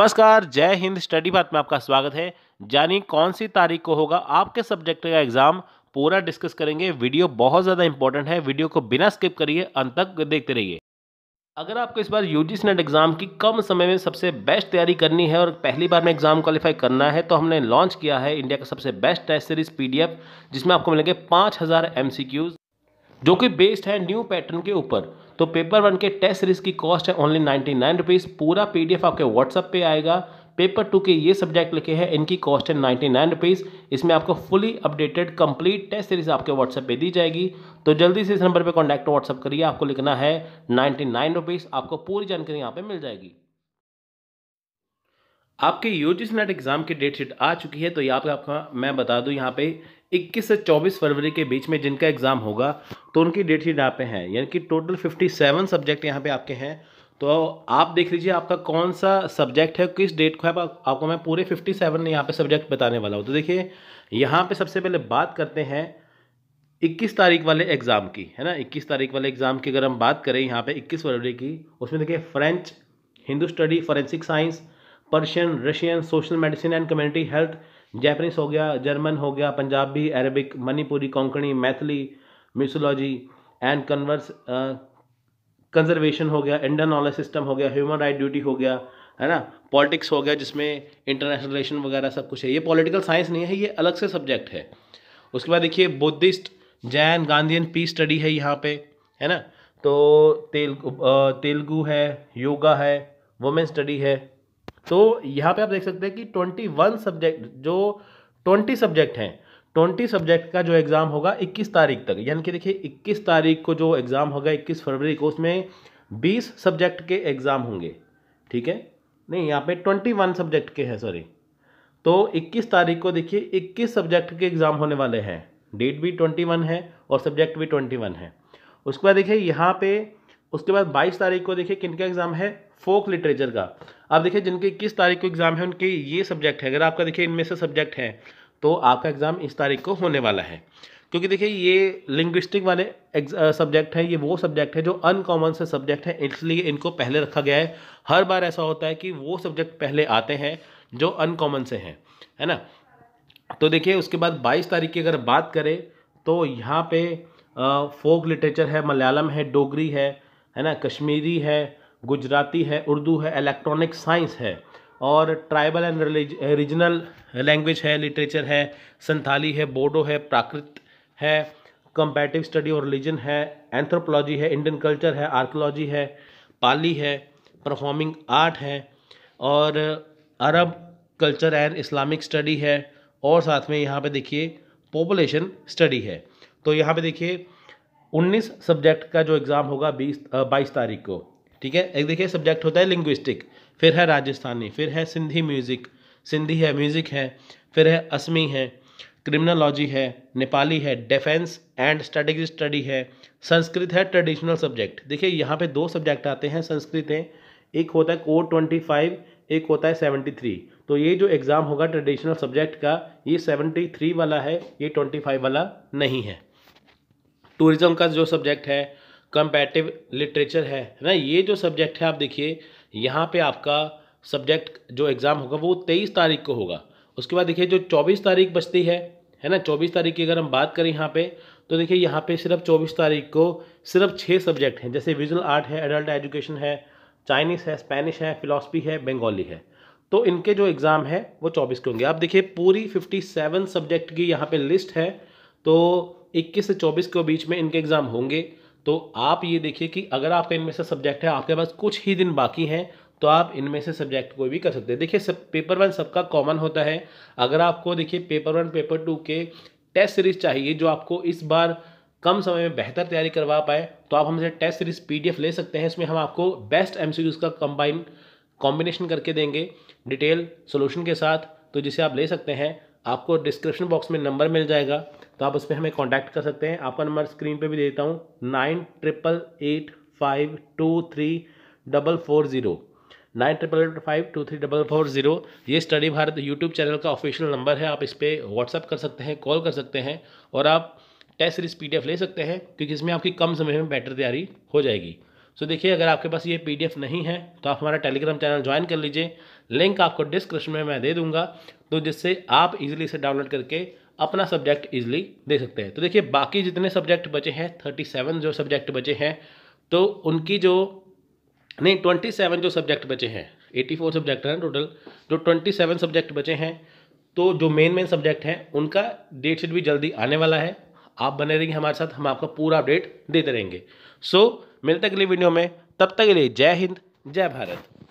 नमस्कार जय हिंद स्टडी बात में आपका स्वागत है जानिए कौन सी तारीख को होगा आपके सब्जेक्ट का एग्जाम पूरा डिस्कस करेंगे वीडियो बहुत ज़्यादा इंपॉर्टेंट है वीडियो को बिना स्किप करिए अंत तक देखते रहिए अगर आपको इस बार यू जी नेट एग्ज़ाम की कम समय में सबसे बेस्ट तैयारी करनी है और पहली बार में एग्ज़ाम क्वालिफाई करना है तो हमने लॉन्च किया है इंडिया का सबसे बेस्ट टेस्ट सीरीज पी जिसमें आपको मिलेंगे पाँच हज़ार एम सी क्यूज़ जो कि बेस्ड है न्यू पैटर्न के ऊपर तो पेपर वन के टेस्ट सीरीज की कॉस्ट है ओनली नाइन्टी नाइन रुपीज़ पूरा पीडीएफ आपके व्हाट्सअप पे आएगा पेपर टू के ये सब्जेक्ट लिखे हैं इनकी कॉस्ट है नाइन्टी नाइन रुपीज़ इसमें आपको fully updated complete test series आपके व्हाट्सएप पे दी जाएगी तो जल्दी से इस नंबर पे कॉन्टैक्ट व्हाट्सअप करिए आपको लिखना है नाइन्टी नाइन रुपीज़ आपको पूरी जानकारी यहाँ पे मिल जाएगी आपके यू जी नेट एग्ज़ाम की डेट शीट आ चुकी है तो यहाँ पे आपका मैं बता दूँ यहाँ पे 21 से 24 फरवरी के बीच में जिनका एग्ज़ाम होगा तो उनकी डेट शीट यहाँ पे है यानी कि टोटल 57 सब्जेक्ट यहाँ पे आपके हैं तो आप देख लीजिए आपका कौन सा सब्जेक्ट है किस डेट को है आपको मैं पूरे 57 सेवन यहाँ पर सब्जेक्ट बताने वाला हूँ तो देखिए यहाँ पर सबसे पहले बात करते हैं 21 तारीख वाले एग्ज़ाम की है ना इक्कीस तारीख वाले एग्ज़ाम की अगर हम बात करें यहाँ पे इक्कीस फरवरी की उसमें देखिए French Hindu study forensic science Persian Russian social medicine and community health Japanese हो गया जर्मन हो गया Punjabi Arabic Manipuri Konkani Maithili museology and converse conservation हो गया इंडियन नॉलेज सिस्टम हो गया ह्यूमन राइट ड्यूटी हो गया है ना पॉलिटिक्स हो गया जिसमें इंटरनेशनल रिलेशन वगैरह सब कुछ है ये पॉलिटिकल साइंस नहीं है ये अलग से सब्जेक्ट है उसके बाद देखिए Buddhist Jain Gandhian peace study है यहाँ पे है ना तो तेलगु uh, तेलुगु है योगा है वुमेन स्टडी है तो यहाँ पे आप देख सकते हैं कि ट्वेंटी वन सब्जेक्ट जो ट्वेंटी सब्जेक्ट हैं ट्वेंटी सब्जेक्ट का जो एग्ज़ाम होगा इक्कीस तारीख तक यानी कि देखिए इक्कीस तारीख को जो एग्ज़ाम होगा इक्कीस फरवरी को उसमें बीस सब्जेक्ट के एग्ज़ाम होंगे ठीक है नहीं यहाँ पे ट्वेंटी वन सब्जेक्ट के हैं सॉरी तो इक्कीस तारीख को देखिए इक्कीस सब्जेक्ट के एग्ज़ाम होने वाले हैं डेट भी ट्वेंटी वन है और सब्जेक्ट भी ट्वेंटी वन है उसके बाद देखिए यहाँ पे उसके बाद बाईस तारीख को देखिए किन का एग्ज़ाम है फोक लिटरेचर का आप देखिए जिनके किस तारीख को एग्ज़ाम है उनके ये सब्जेक्ट है अगर आपका देखिए इनमें से सब्जेक्ट है तो आपका एग्ज़ाम इस तारीख को होने वाला है क्योंकि देखिए ये लिंग्विस्टिक वाले सब्जेक्ट हैं ये वो सब्जेक्ट है जो अनकॉमन से सब्जेक्ट है इसलिए इनको पहले रखा गया है हर बार ऐसा होता है कि वो सब्जेक्ट पहले आते हैं जो अनकॉमन से हैं है ना तो देखिए उसके बाद 22 तारीख की अगर बात करें तो यहाँ पे फोक लिटरेचर है मलयालम है डोगरी है है ना कश्मीरी है गुजराती है उर्दू है इलेक्ट्रॉनिक साइंस है और ट्राइबल एंड रीजनल लैंग्वेज है लिटरेचर है संथाली है बोडो है प्राकृत है कंपेटिव स्टडी और रिलीजन है एंथ्रोपोलॉजी है इंडियन कल्चर है आर्कोलॉजी है पाली है परफॉर्मिंग आर्ट है और Arab culture and Islamic study है और साथ में यहाँ पे देखिए पॉपुलेशन स्टडी है तो यहाँ पे देखिए 19 सब्जेक्ट का जो एग्ज़ाम होगा 20 बाईस तारीख को ठीक है एक देखिए सब्जेक्ट होता है लिंग्विस्टिक फिर है राजस्थानी फिर है सिंधी म्यूज़िक सिंधी है म्यूज़िक है फिर है असमी है क्रिमिनोलॉजी है नेपाली है डिफेंस एंड स्ट्रेटेजिक स्टडी है संस्कृत है ट्रेडिशनल सब्जेक्ट देखिए यहाँ पे दो सब्जेक्ट आते हैं संस्कृत हैं एक होता है कोर ट्वेंटी फाइव एक होता है सेवेंटी थ्री तो ये जो एग्ज़ाम होगा ट्रेडिशनल सब्जेक्ट का ये सेवेंटी थ्री वाला है ये ट्वेंटी फाइव वाला नहीं है टूरिज़्म का जो सब्जेक्ट है कंपेटिव लिटरेचर है ना ये जो सब्जेक्ट है आप देखिए यहाँ पे आपका सब्जेक्ट जो एग्ज़ाम होगा वो तेईस तारीख को होगा उसके बाद देखिए जो चौबीस तारीख बचती है है ना चौबीस तारीख की अगर हम बात करें यहाँ पे तो देखिए यहाँ पे सिर्फ चौबीस तारीख को सिर्फ छः सब्जेक्ट हैं जैसे विजुअल आर्ट है एडल्ट एजुकेशन है चाइनीज़ है स्पेनिश है फिलासफी है बंगाली है तो इनके जो एग्ज़ाम है वो चौबीस के होंगे आप देखिए पूरी फिफ्टी सेवन सब्जेक्ट की यहाँ पर लिस्ट है तो इक्कीस से चौबीस के बीच में इनके एग्ज़ाम होंगे तो आप ये देखिए कि अगर आपका इनमें से सब्जेक्ट है आपके पास कुछ ही दिन बाकी हैं तो आप इनमें से सब्जेक्ट कोई भी कर सकते हैं देखिए सब पेपर वन सबका कॉमन होता है अगर आपको देखिए पेपर वन पेपर टू के टेस्ट सीरीज चाहिए जो आपको इस बार कम समय में बेहतर तैयारी करवा पाए तो आप हमसे टेस्ट सीरीज पीडीएफ ले सकते हैं इसमें हम आपको बेस्ट एम का कंबाइन कॉम्बिनेशन करके देंगे डिटेल सोल्यूशन के साथ तो जिसे आप ले सकते हैं आपको डिस्क्रिप्शन बॉक्स में नंबर मिल जाएगा तो आप उस पर हमें कॉन्टैक्ट कर सकते हैं आपका नंबर स्क्रीन पर भी देता हूँ nine triple eight five two three double four zero nine triple eight five two three double four zero ये स्टडी भारत यूट्यूब चैनल का ऑफिशियल नंबर है आप इस पर व्हाट्सअप कर सकते हैं कॉल कर सकते हैं और आप टेस्ट सीरीज पी ले सकते हैं क्योंकि इसमें आपकी कम समय में बेटर तैयारी हो जाएगी सो देखिए अगर आपके पास ये पी नहीं है तो आप हमारा टेलीग्राम चैनल ज्वाइन कर लीजिए लिंक आपको डिस्क्रिप्शन में मैं दे दूंगा तो जिससे आप इजीली इसे डाउनलोड करके अपना सब्जेक्ट इजीली दे सकते हैं तो देखिए बाकी जितने सब्जेक्ट बचे हैं थर्टी सेवन जो सब्जेक्ट बचे हैं तो उनकी जो नहीं ट्वेंटी सेवन जो सब्जेक्ट बचे हैं एटी फोर सब्जेक्ट हैं टोटल जो ट्वेंटी सेवन सब्जेक्ट बचे हैं तो जो मेन मेन सब्जेक्ट हैं उनका डेट शीट भी जल्दी आने वाला है आप बने रहिए हमारे साथ हम आपका पूरा अपडेट देते रहेंगे सो मिलते अगली वीडियो में तब तक के लिए जय हिंद जय भारत